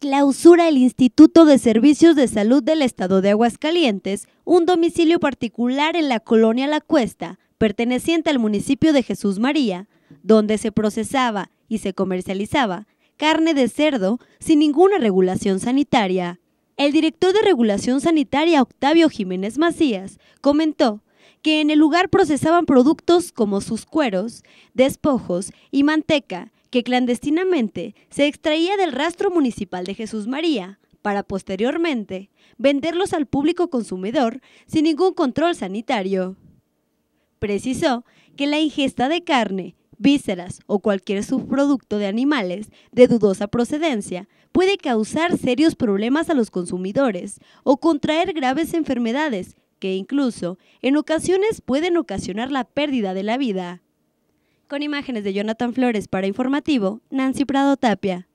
clausura el Instituto de Servicios de Salud del Estado de Aguascalientes, un domicilio particular en la colonia La Cuesta, perteneciente al municipio de Jesús María, donde se procesaba y se comercializaba carne de cerdo sin ninguna regulación sanitaria. El director de Regulación Sanitaria, Octavio Jiménez Macías, comentó que en el lugar procesaban productos como sus cueros, despojos y manteca, que clandestinamente se extraía del rastro municipal de Jesús María para posteriormente venderlos al público consumidor sin ningún control sanitario. Precisó que la ingesta de carne, vísceras o cualquier subproducto de animales de dudosa procedencia puede causar serios problemas a los consumidores o contraer graves enfermedades que incluso en ocasiones pueden ocasionar la pérdida de la vida. Con imágenes de Jonathan Flores para Informativo, Nancy Prado Tapia.